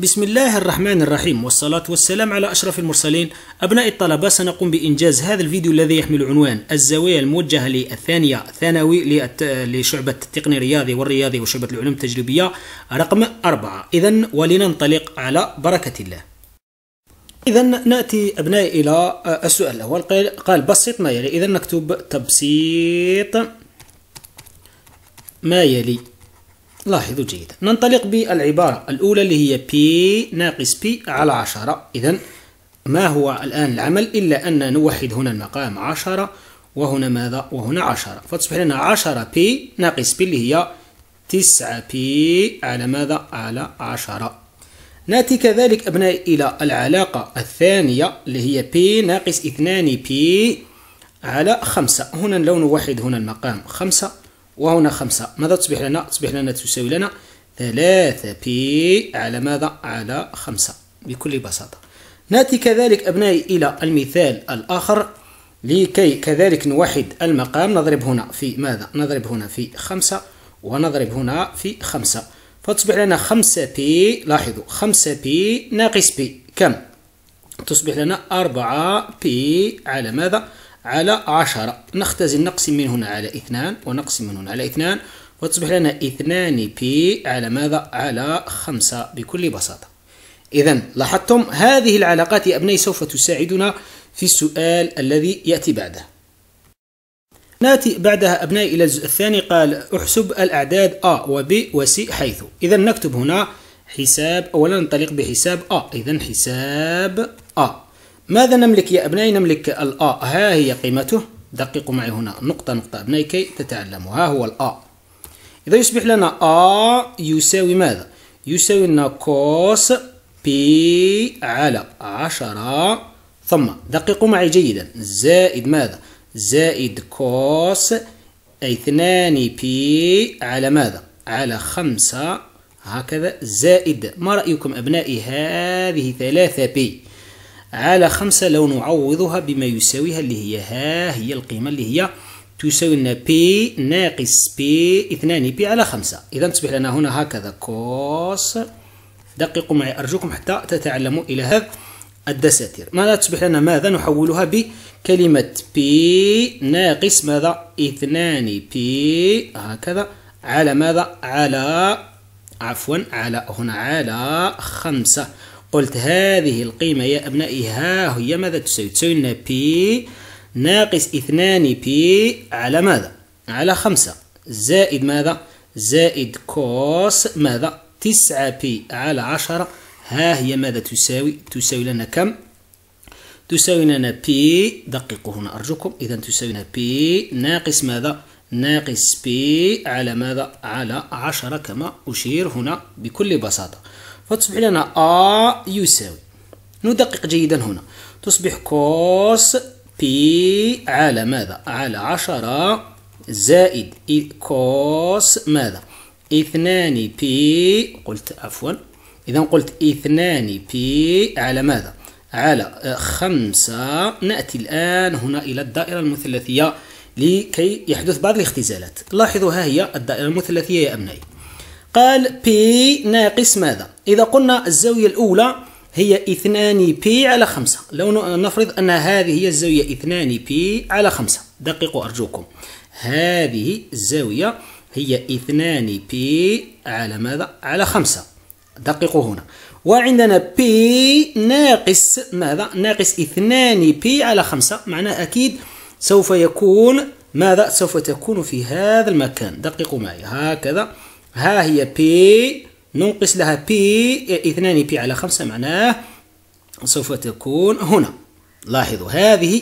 بسم الله الرحمن الرحيم والصلاة والسلام على أشرف المرسلين أبناء الطلبة سنقوم بإنجاز هذا الفيديو الذي يحمل عنوان الزاوية الموجهة للثانية ثانوي لشعبة التقني الرياضي والرياضي وشعبة العلوم التجريبية رقم أربعة إذا ولننطلق على بركة الله إذا نأتي أبنائي إلى آه، السؤال الأول قال بسط ما يلي إذا نكتب تبسيط ما يلي لاحظوا جيدا ننطلق بالعبارة الأولى اللي هي P ناقص P على 10 إذا ما هو الآن العمل إلا أن نوحد هنا المقام 10 وهنا ماذا وهنا 10 فتصبح لنا 10 P ناقص P اللي هي 9 P على ماذا على 10 نأتي كذلك أبنائي إلى العلاقة الثانية اللي هي P ناقص 2 P على 5 هنا لو نوحد هنا المقام 5 وهنا خمسة ماذا تصبح لنا تصبح لنا تساوي لنا ثلاثة بي على ماذا على خمسة بكل بساطة نأتي كذلك أبنائي إلى المثال الآخر لكي كذلك نوحد المقام نضرب هنا في ماذا نضرب هنا في خمسة ونضرب هنا في خمسة فتصبح لنا خمسة بي لاحظوا خمسة بي ناقص بي كم تصبح لنا أربعة بي على ماذا على عشرة نختزل نقسم من هنا على اثنان ونقسم من هنا على اثنان وتصبح لنا اثنان بي على ماذا؟ على خمسة بكل بساطة إذا لاحظتم هذه العلاقات يا أبنائي سوف تساعدنا في السؤال الذي يأتي بعده ناتي بعدها أبنائي إلى الجزء الثاني قال احسب الأعداد A و B و C حيث إذا نكتب هنا حساب أولا ننطلق بحساب A إذا حساب A ماذا نملك يا أبنائي نملك الأ ها هي قيمته دققوا معي هنا نقطة نقطة أبنائي كي تتعلموا ها هو الأ إذا يصبح لنا أ يساوي ماذا يساوي لنا كوس بي على عشرة ثم دققوا معي جيدا زائد ماذا زائد كوس أي اثنان بي على ماذا على خمسة هكذا زائد ما رأيكم أبنائي هذه ثلاثة بي على خمسة لو نعوضها بما يساويها اللي هي ها هي القيمة اللي هي تساوي لنا بي ناقص بي اثنان بي على خمسة إذا تصبح لنا هنا هكذا كوس دققوا معي أرجوكم حتى تتعلموا إلى هذا الدساتير ماذا تصبح لنا ماذا نحولها بكلمة بي ناقص ماذا اثنان بي هكذا على ماذا على عفوا على هنا على خمسة قلت هذه القيمة يا أبنائي ها هي ماذا تساوي تساوي لنا بي ناقص اثنان بي على ماذا على خمسة زائد ماذا زائد كوس ماذا تسعة بي على عشرة ها هي ماذا تساوي تساوي لنا كم تساوي لنا بي دققوا هنا أرجوكم إذا تساوي لنا بي ناقص ماذا ناقص بي على ماذا على عشرة كما أشير هنا بكل بساطة فتصبح لنا ا يساوي ندقق جيدا هنا تصبح كوس بي على ماذا؟ على عشرة زائد كوس ماذا؟ اثنان بي قلت عفوا إذا قلت اثنان بي على ماذا؟ على خمسة نأتي الآن هنا إلى الدائرة المثلثية لكي يحدث بعض الاختزالات لاحظوا ها هي الدائرة المثلثية يا أبنائي قال بي ناقص ماذا إذا قلنا الزاوية الأولى هي 2 بي على 5 لو نفرض أن هذه هي الزاوية 2 بي على 5 دققوا أرجوكم هذه الزاوية هي 2 بي على ماذا على 5 دققوا هنا وعندنا بي ناقص ماذا ناقص 2 بي على 5 معناه أكيد سوف يكون ماذا سوف تكون في هذا المكان دققوا معي هكذا ها هي بي ننقص لها بي إيه، اثنان بي على خمسة معناه سوف تكون هنا لاحظوا هذه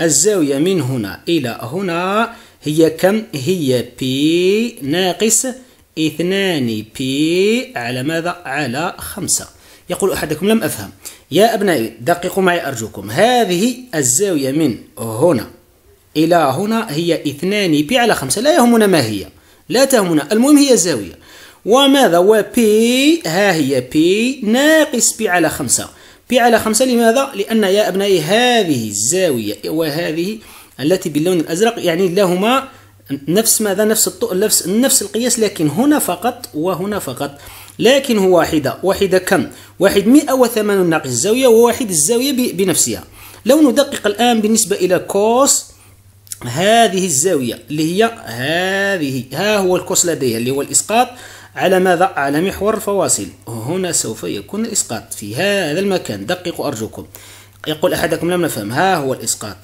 الزاوية من هنا إلى هنا هي كم هي بي ناقص اثنان بي على ماذا على خمسة يقول أحدكم لم أفهم يا أبنائي دققوا معي أرجوكم هذه الزاوية من هنا إلى هنا هي اثنان بي على خمسة لا يهمنا ما هي لا تهمنا المهم هي زاوية وماذا و بي ها هي بي ناقص بي على خمسة بي على خمسة لماذا؟ لأن يا أبنائي هذه الزاوية وهذه التي باللون الأزرق يعني لهما نفس ماذا نفس نفس نفس القياس لكن هنا فقط وهنا فقط لكن هو واحدة واحدة كم؟ واحد 180 ناقص الزاوية وواحد الزاوية بنفسها لو ندقق الآن بالنسبة إلى كوس هذه الزاوية اللي هي هذه ها هو الكوس لديها اللي هو الإسقاط على ماذا؟ على محور الفواصل هنا سوف يكون الإسقاط في هذا المكان دققوا أرجوكم يقول أحدكم لم نفهم ها هو الإسقاط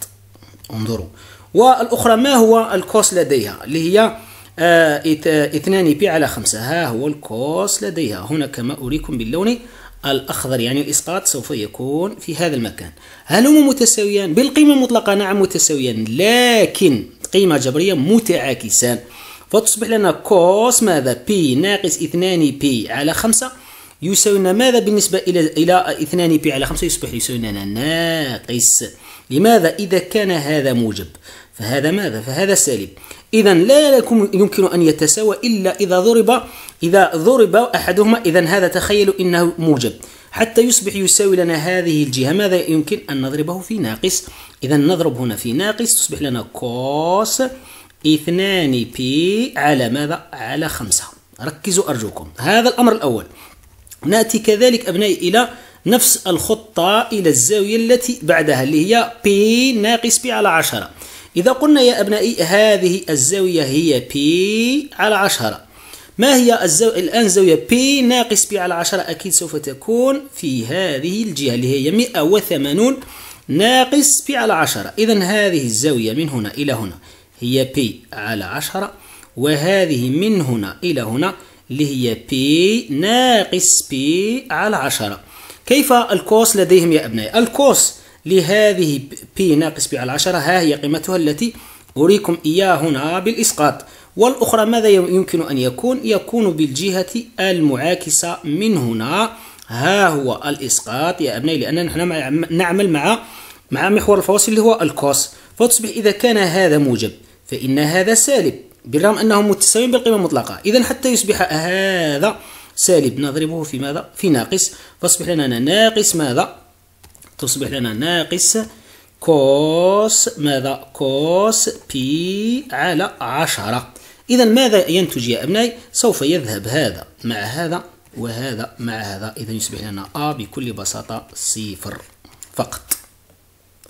انظروا والأخرى ما هو الكوس لديها اللي هي آه اثنان بي على خمسة ها هو الكوس لديها هنا كما أريكم باللون الأخضر يعني الإسقاط سوف يكون في هذا المكان هل هما متساويان؟ بالقيمة المطلقة نعم متساويان لكن قيمة جبرية متعاكسان فتصبح لنا كوس ماذا بي ناقص 2 بي على 5 يساوي لنا ماذا بالنسبة إلى إلى 2 بي على 5 يصبح يساوي لنا ناقص لماذا إذا كان هذا موجب فهذا ماذا فهذا سالب إذا لا يمكن أن يتساوى إلا إذا ضرب إذا ضرب أحدهما إذا هذا تخيلوا إنه موجب حتى يصبح يساوي لنا هذه الجهة ماذا يمكن أن نضربه في ناقص إذا نضرب هنا في ناقص تصبح لنا كوس اثنان بي على ماذا؟ على خمسة ركزوا أرجوكم هذا الأمر الأول نأتي كذلك أبنائي إلى نفس الخطة إلى الزاوية التي بعدها اللي هي بي ناقص بي على 10 إذا قلنا يا أبنائي هذه الزاوية هي بي على 10 ما هي الزو... الآن زاوية بي ناقص بي على 10 أكيد سوف تكون في هذه الجهة اللي هي 180 ناقص بي على 10 إذا هذه الزاوية من هنا إلى هنا هي بي على عشرة وهذه من هنا إلى هنا اللي هي بي ناقص بي على عشرة كيف الكوس لديهم يا أبنائي الكوس لهذه بي ناقص بي على عشرة ها هي قيمتها التي أريكم إياها هنا بالإسقاط والأخرى ماذا يمكن أن يكون يكون بالجهة المعاكسة من هنا ها هو الإسقاط يا أبنائي لأننا نحن نعمل مع مع محور الفواصل اللي هو الكوس فتصبح إذا كان هذا موجب فإن هذا سالب بالرغم أنهم متساويين بالقيمة المطلقة إذا حتى يصبح هذا سالب نضربه في ماذا؟ في ناقص فاصبح لنا ناقص ماذا؟ تصبح لنا ناقص كوس ماذا؟ كوس بي على عشرة إذا ماذا ينتج يا أبنائي؟ سوف يذهب هذا مع هذا وهذا مع هذا إذا يصبح لنا أ بكل بساطة صفر فقط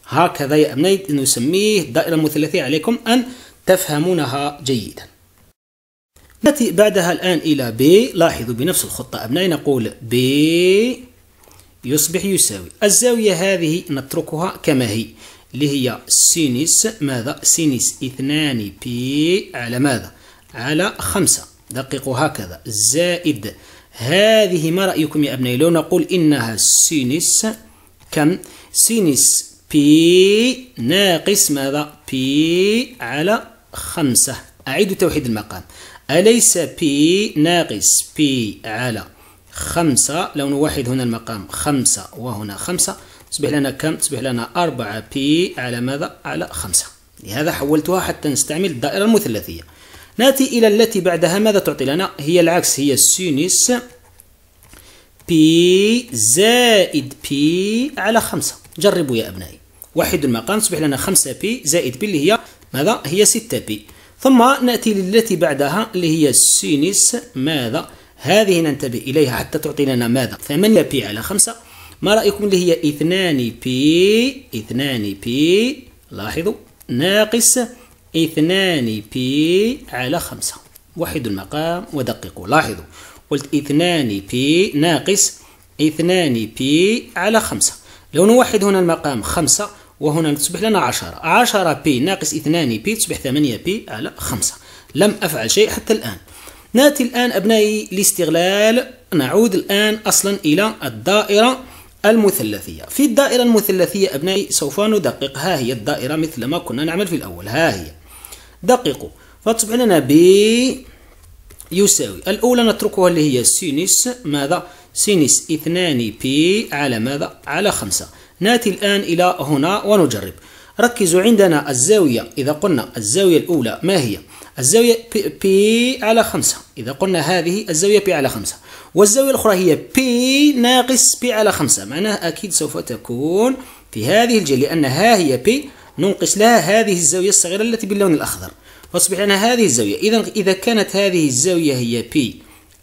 هكذا يا أبنائي نسميه دائرة مثلثية عليكم أن تفهمونها جيدا نأتي بعدها الآن إلى ب لاحظوا بنفس الخطة أبنائي نقول ب يصبح يساوي الزاوية هذه نتركها كما هي اللي هي سينس ماذا سينس اثنان بي على ماذا على خمسة دققوا هكذا زائد هذه ما رأيكم يا أبنائي لو نقول إنها سينس كم سينس بي ناقص ماذا بي على خمسة أعيد توحيد المقام أليس بي ناقص بي على خمسة لو نوحد هنا المقام خمسة وهنا خمسة تصبح لنا كم تصبح لنا أربعة بي على ماذا على خمسة لهذا حولتها حتى نستعمل الدائرة المثلثية نأتي إلى التي بعدها ماذا تعطي لنا هي العكس هي سينس بي زائد بي على خمسة جربوا يا أبنائي وحد المقام تصبح لنا 5 بي زائد بي اللي هي ماذا هي 6 بي ثم نأتي للتي بعدها اللي هي سينس ماذا هذه ننتبه إليها حتى تعطي لنا ماذا 8 بي على 5 ما رأيكم اللي هي 2 بي 2 بي لاحظوا ناقص 2 بي على 5 وحد المقام ودققوا لاحظوا قلت 2 بي ناقص 2 بي على 5 لو نوحد هنا المقام 5 وهنا تصبح لنا 10 10 بي ناقص 2 بي تصبح 8 بي على آه، 5 لم أفعل شيء حتى الآن ناتي الآن أبنائي لاستغلال نعود الآن أصلا إلى الدائرة المثلثية في الدائرة المثلثية أبنائي سوف ندقق ها هي الدائرة مثل ما كنا نعمل في الأول ها هي دققوا فتصبح لنا بي يساوي الأولى نتركها اللي هي سينس ماذا سينس 2 بي على ماذا على 5 ناتي الآن إلى هنا ونجرب ركزوا عندنا الزاوية إذا قلنا الزاوية الأولى ما هي؟ الزاوية بي على 5 إذا قلنا هذه الزاوية بي على 5 والزاوية الأخرى هي بي ناقص بي على 5 معناها أكيد سوف تكون في هذه الجهة لأن ها هي بي ننقص لها هذه الزاوية الصغيرة التي باللون الأخضر فاصبح لنا هذه الزاوية إذا إذا كانت هذه الزاوية هي بي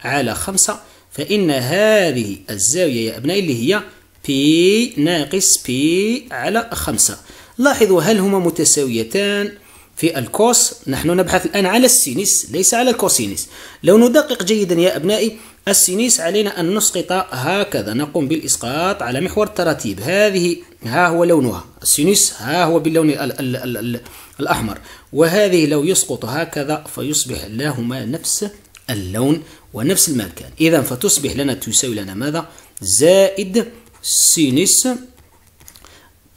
على 5 فإن هذه الزاوية يا أبنائي اللي هي بي ناقص بي على خمسة لاحظوا هل هما متساويتان في الكوس نحن نبحث الآن على السينيس ليس على الكوسينيس لو ندقق جيدا يا أبنائي السينيس علينا أن نسقط هكذا نقوم بالإسقاط على محور التراتيب هذه ها هو لونها السينيس ها هو باللون الـ الـ الـ الـ الأحمر وهذه لو يسقط هكذا فيصبح لهما نفس اللون ونفس المكان إذا فتصبح لنا تساوي لنا ماذا زائد سينس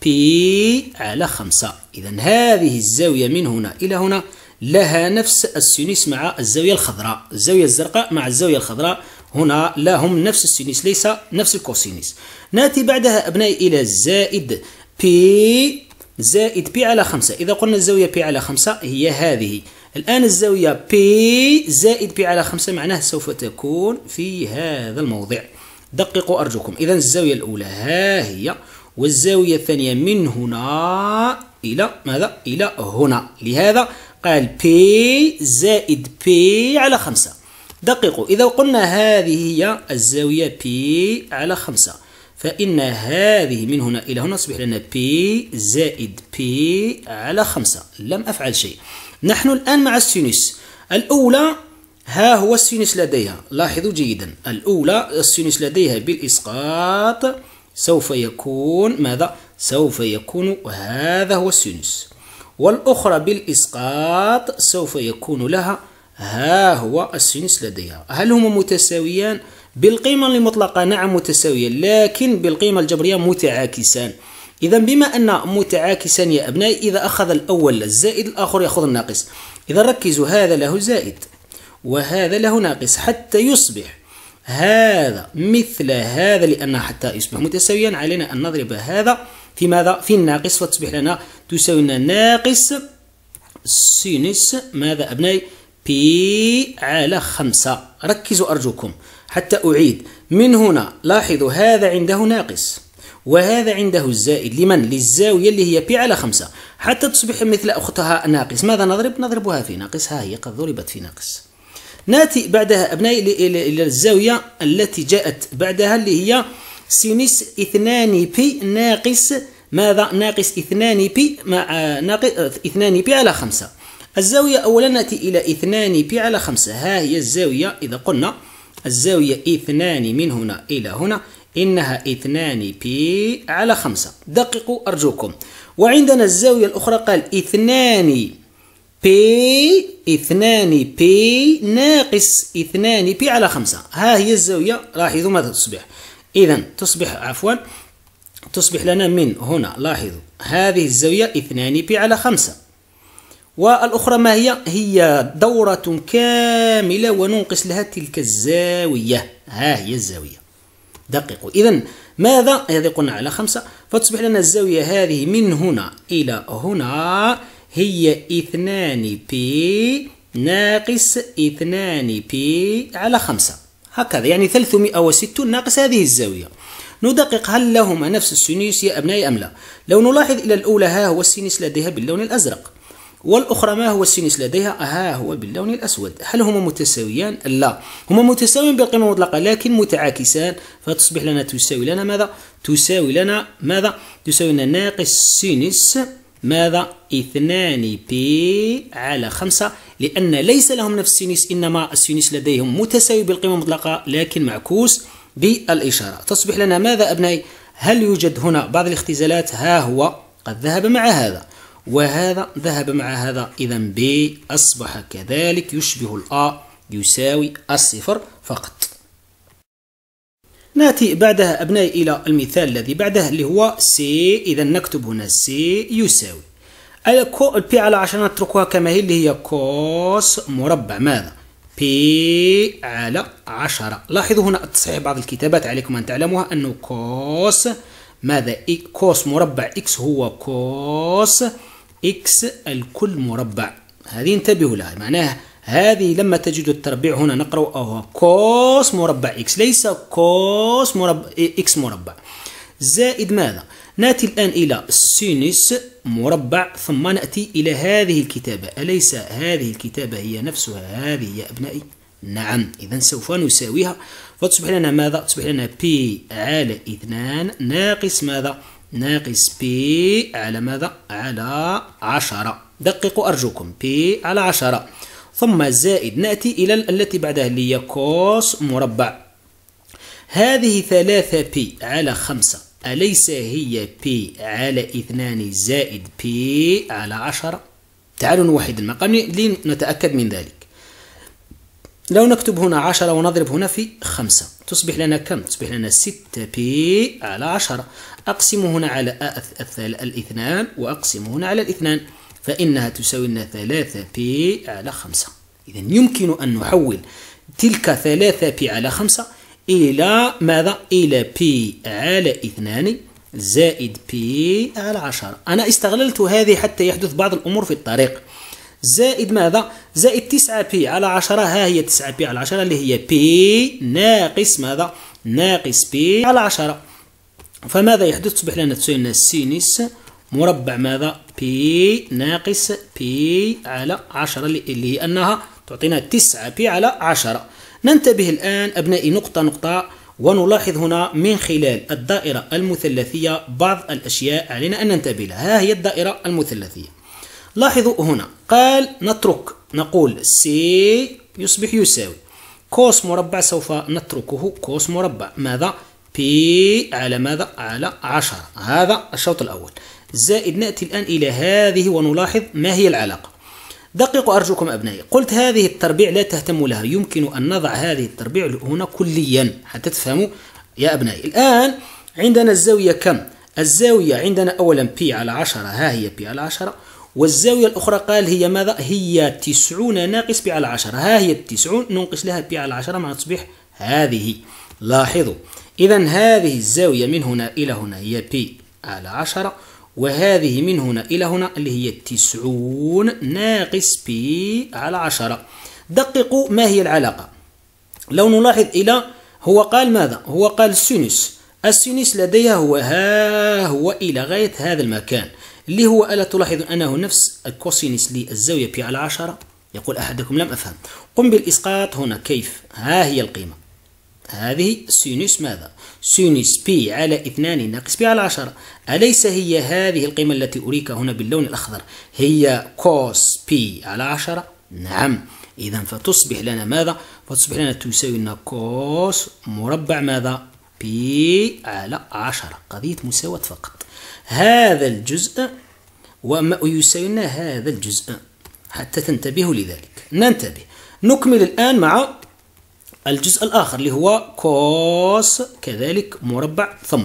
بي على خمسة إذا هذه الزاوية من هنا إلى هنا لها نفس السينس مع الزاوية الخضراء الزاوية الزرقاء مع الزاوية الخضراء هنا لهم نفس السينس ليس نفس الكوسينس نأتي بعدها أبنائي إلى زائد بي زائد بي على خمسة إذا قلنا الزاوية بي على خمسة هي هذه الآن الزاوية بي زائد بي على خمسة معناه سوف تكون في هذا الموضع دققوا أرجوكم إذا الزاوية الأولى ها هي والزاوية الثانية من هنا إلى ماذا؟ إلى هنا لهذا قال بي زائد بي على خمسة دققوا إذا قلنا هذه هي الزاوية بي على خمسة فإن هذه من هنا إلى هنا تصبح لنا بي زائد بي على خمسة لم أفعل شيء نحن الآن مع السينوس الأولى ها هو السينس لديها لاحظوا جيدا الأولى السينس لديها بالإسقاط سوف يكون ماذا؟ سوف يكون هذا هو السينس والأخرى بالإسقاط سوف يكون لها ها هو السينس لديها هل هما متساويان؟ بالقيمة المطلقة نعم متساويان لكن بالقيمة الجبرية متعاكسان إذا بما أن متعاكسان يا أبنائي إذا أخذ الأول الزائد الآخر يأخذ الناقص إذا ركزوا هذا له زائد وهذا له ناقص حتى يصبح هذا مثل هذا لأن حتى يصبح متساويا علينا أن نضرب هذا في ماذا؟ في الناقص وتصبح لنا تساوي لنا ناقص سينس ماذا أبنائي؟ بي على خمسة ركزوا أرجوكم حتى أعيد من هنا لاحظوا هذا عنده ناقص وهذا عنده الزائد لمن؟ للزاوية اللي هي بي على خمسة حتى تصبح مثل أختها ناقص ماذا نضرب؟ نضربها في ناقص ها هي قد ضربت في ناقص ناتي بعدها أبنائي إلى الزاوية التي جاءت بعدها اللي هي سينس 2 بي ناقص ماذا ناقص 2 بي مع آه، ناقص 2 آه، بي على 5 الزاوية أولا نأتي إلى 2 بي على 5 ها هي الزاوية إذا قلنا الزاوية 2 من هنا إلى هنا إنها 2 بي على 5 دققوا أرجوكم وعندنا الزاوية الأخرى قال 2 بي اثنان بي ناقص اثنان بي على خمسة ها هي الزاوية لاحظوا ماذا تصبح إذا تصبح عفوا تصبح لنا من هنا لاحظوا هذه الزاوية اثنان بي على خمسة والأخرى ما هي هي دورة كاملة وننقص لها تلك الزاوية ها هي الزاوية دققوا إذا ماذا هذه قلنا على خمسة فتصبح لنا الزاوية هذه من هنا إلى هنا هي اثنان بي ناقص اثنان بي على خمسة هكذا يعني 360 ناقص هذه الزاوية ندقق هل لهما نفس السينوس يا أبنائي أم لا لو نلاحظ إلى الأولى ها هو السينس لديها باللون الأزرق والأخرى ما هو السينس لديها ها هو باللون الأسود هل هما متساويان لا هما متساويان بالقيمة المطلقة لكن متعاكسان فتصبح لنا تساوي لنا ماذا تساوي لنا ماذا تساوي لنا ناقص سينس ماذا؟ اثنان بي على خمسة لأن ليس لهم نفس السينيس إنما السينيس لديهم متساوي بالقيمة المطلقة لكن معكوس بالإشارة تصبح لنا ماذا أبنائي؟ هل يوجد هنا بعض الاختزالات؟ ها هو قد ذهب مع هذا وهذا ذهب مع هذا إذا بي أصبح كذلك يشبه الأ يساوي الصفر فقط ناتي بعدها أبنائي إلى المثال الذي بعده اللي هو سي إذا نكتب هنا سي يساوي البي على 10 نتركها كما هي اللي هي كوس مربع ماذا بي على 10 لاحظوا هنا تصحيح بعض الكتابات عليكم أن تعلموها أنه كوس ماذا كوس مربع إكس هو كوس إكس الكل مربع هذه انتبهوا لها معناها هذه لما تجد التربيع هنا نقرأ أو كوس مربع إكس ليس كوس مربع إكس مربع زائد ماذا؟ نأتي الآن إلى سينس مربع ثم نأتي إلى هذه الكتابة أليس هذه الكتابة هي نفسها هذه يا أبنائي؟ نعم إذا سوف نساويها فتصبح لنا ماذا؟ تصبح لنا بي على 2 ناقص ماذا؟ ناقص بي على ماذا؟ على 10 دققوا أرجوكم بي على 10 ثم زائد نأتي إلى التي بعدها اللي هي كوس مربع هذه ثلاثة بي على خمسة أليس هي بي على اثنان زائد بي على عشرة تعالوا نوحد المقام لنتأكد من ذلك لو نكتب هنا عشرة ونضرب هنا في خمسة تصبح لنا كم؟ تصبح لنا ستة بي على عشرة أقسم هنا على الاثنان وأقسم هنا على الاثنان فإنها تساوي لنا 3 بي على 5 إذا يمكن أن نحول تلك 3 بي على 5 إلى ماذا؟ إلى بي على اثنان زائد بي على 10 أنا استغللت هذه حتى يحدث بعض الأمور في الطريق زائد ماذا؟ زائد 9 بي على 10 ها هي 9 بي على 10 اللي هي بي ناقص ماذا؟ ناقص بي على 10 فماذا يحدث؟ تصبح لنا تساوي لنا سينس مربع ماذا بي ناقص بي على 10 انها تعطينا 9 بي على 10 ننتبه الآن أبنائي نقطة نقطة ونلاحظ هنا من خلال الدائرة المثلثية بعض الأشياء علينا أن ننتبه لها ها هي الدائرة المثلثية لاحظوا هنا قال نترك نقول سي يصبح يساوي كوس مربع سوف نتركه كوس مربع ماذا بي على ماذا على 10 هذا الشوط الأول زائد نأتي الآن إلى هذه ونلاحظ ما هي العلاقة دققوا أرجوكم أبنائي قلت هذه التربيع لا تهتم لها يمكن أن نضع هذه التربيع هنا كليا حتى تفهموا يا أبنائي الآن عندنا الزاوية كم الزاوية عندنا أولا بي على 10 ها هي بي على 10 والزاوية الأخرى قال هي ماذا هي 90 ناقص بي على 10 ها هي 90 ننقص لها بي على 10 مع تصبح هذه لاحظوا إذا هذه الزاوية من هنا إلى هنا هي بي على 10 وهذه من هنا إلى هنا اللي هي تسعون ناقص بي على عشرة دققوا ما هي العلاقة لو نلاحظ إلى هو قال ماذا؟ هو قال سينوس السينوس لديها هو ها هو إلى غاية هذا المكان اللي هو ألا تلاحظ أنه نفس الكوسينس للزاوية بي على عشرة يقول أحدكم لم أفهم قم بالإسقاط هنا كيف ها هي القيمة هذه سينوس ماذا؟ سينوس بي على 2 ناقص بي على 10 أليس هي هذه القيمة التي أريك هنا باللون الأخضر هي كوس بي على 10 نعم إذا فتصبح لنا ماذا؟ فتصبح لنا تساوي لنا كوس مربع ماذا؟ بي على 10 قضية مساواة فقط هذا الجزء وما يساوي لنا هذا الجزء حتى تنتبهوا لذلك ننتبه نكمل الآن مع الجزء الآخر اللي هو كوس كذلك مربع ثم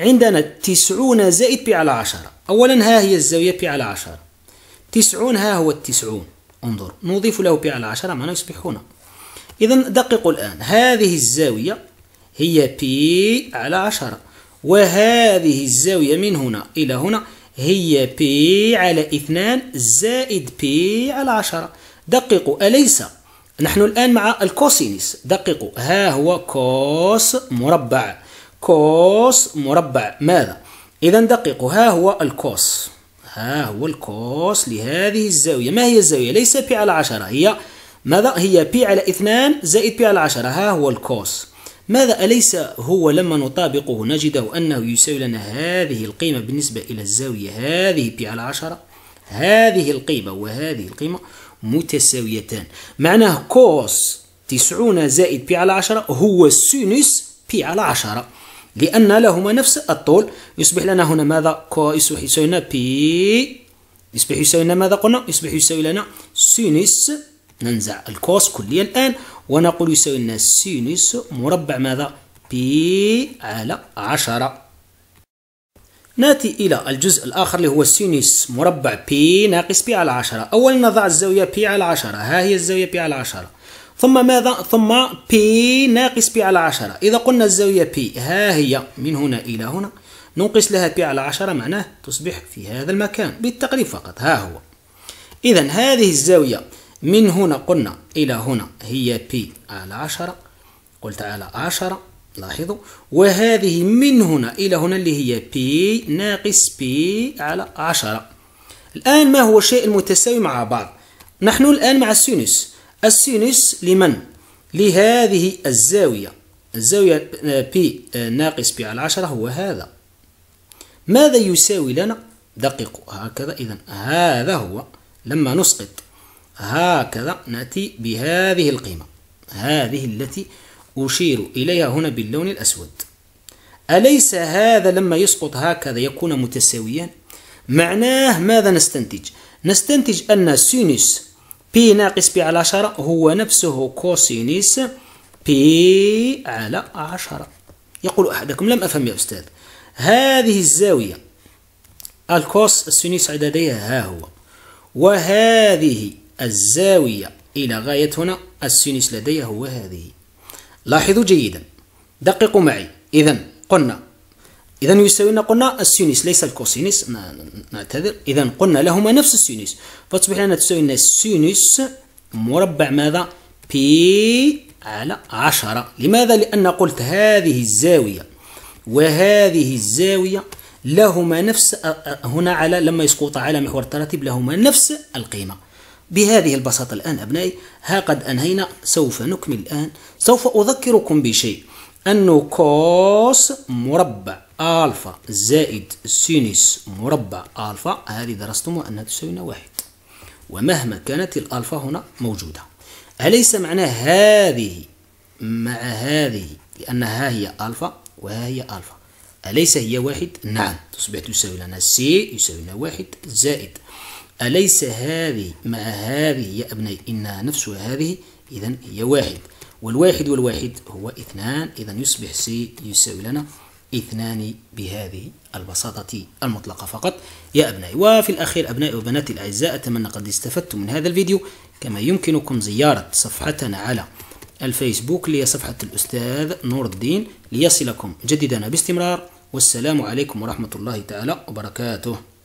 عندنا تسعون زائد بي على عشرة أولا ها هي الزاوية بي على عشرة تسعون ها هو التسعون انظر نضيف له بي على عشرة معناه يصبح هنا إذا دققوا الآن هذه الزاوية هي بي على عشرة وهذه الزاوية من هنا إلى هنا هي بي على اثنان زائد بي على عشرة دققوا أليس نحن الآن مع الكوسينس دققوا ها هو كوس مربع كوس مربع ماذا؟ إذا دققوا ها هو الكوس ها هو الكوس لهذه الزاوية ما هي الزاوية؟ ليس بي على عشرة هي ماذا؟ هي بي على اثنان زائد بي على عشرة ها هو الكوس ماذا أليس هو لما نطابقه نجده أنه يساوي لنا هذه القيمة بالنسبة إلى الزاوية هذه بي على عشرة هذه القيمة وهذه القيمة متساويتان معناه كوس تسعون زائد بي على عشرة هو سينوس بي على عشرة لأن لهما نفس الطول يصبح لنا هنا ماذا كوس يساوي لنا بي يصبح يساوي لنا ماذا قلنا يصبح يساوي لنا سينوس ننزع الكوس كليا الآن ونقول يساوي لنا سينوس مربع ماذا بي على عشرة ناتي إلى الجزء الآخر اللي هو السينيس مربع بي ناقص بي على 10 أولا نضع الزاوية بي على 10 ها هي الزاوية بي على 10 ثم ماذا ثم بي ناقص بي على 10 إذا قلنا الزاوية بي ها هي من هنا إلى هنا ننقص لها بي على 10 معناه تصبح في هذا المكان بالتقريب فقط ها هو إذا هذه الزاوية من هنا قلنا إلى هنا هي بي على 10 قلت على 10 لاحظوا وهذه من هنا إلى هنا اللي هي بي ناقص بي على 10 الآن ما هو شيء المتساوي مع بعض نحن الآن مع السينوس السينوس لمن؟ لهذه الزاوية الزاوية بي ناقص بي على 10 هو هذا ماذا يساوي لنا؟ دققوا هكذا إذا هذا هو لما نسقط هكذا نأتي بهذه القيمة هذه التي أشير إليها هنا باللون الأسود أليس هذا لما يسقط هكذا يكون متساويا معناه ماذا نستنتج نستنتج أن سينوس بي ناقص بي على 10 هو نفسه كوسينوس بي على 10 يقول أحدكم لم أفهم يا أستاذ هذه الزاوية الكوس السينوس عدديها ها هو وهذه الزاوية إلى غاية هنا السينوس لديها هو هذه لاحظوا جيدا دققوا معي إذا قلنا إذا يساوينا قلنا السينيس ليس الكوسينيس نعتذر إذا قلنا لهما نفس السينيس فتصبح لنا تساوي لنا السينيس مربع ماذا بي على 10 لماذا لأن قلت هذه الزاوية وهذه الزاوية لهما نفس هنا على لما يسقط على محور الترتيب لهما نفس القيمة بهذه البساطة الآن أبنائي ها قد أنهينا سوف نكمل الآن سوف أذكركم بشيء أنه كوس مربع ألفا زائد سينس مربع ألفا هذه درستم أنها تساوي واحد ومهما كانت الألفا هنا موجودة أليس معنى هذه مع هذه لأنها هي ألفا وها هي ألفا أليس هي واحد؟ نعم تصبح تساوي لنا سي يساوي لنا واحد زائد أليس هذه مع هذه يا أبني إنها نفس هذه إذا هي واحد والواحد والواحد هو اثنان إذا يصبح سي يساوي لنا اثنان بهذه البساطة المطلقة فقط يا أبنائي وفي الأخير أبنائي وبناتي الأعزاء أتمنى قد استفدتم من هذا الفيديو كما يمكنكم زيارة صفحتنا على الفيسبوك اللي هي صفحة الأستاذ نور الدين ليصلكم جديدنا باستمرار والسلام عليكم ورحمة الله تعالى وبركاته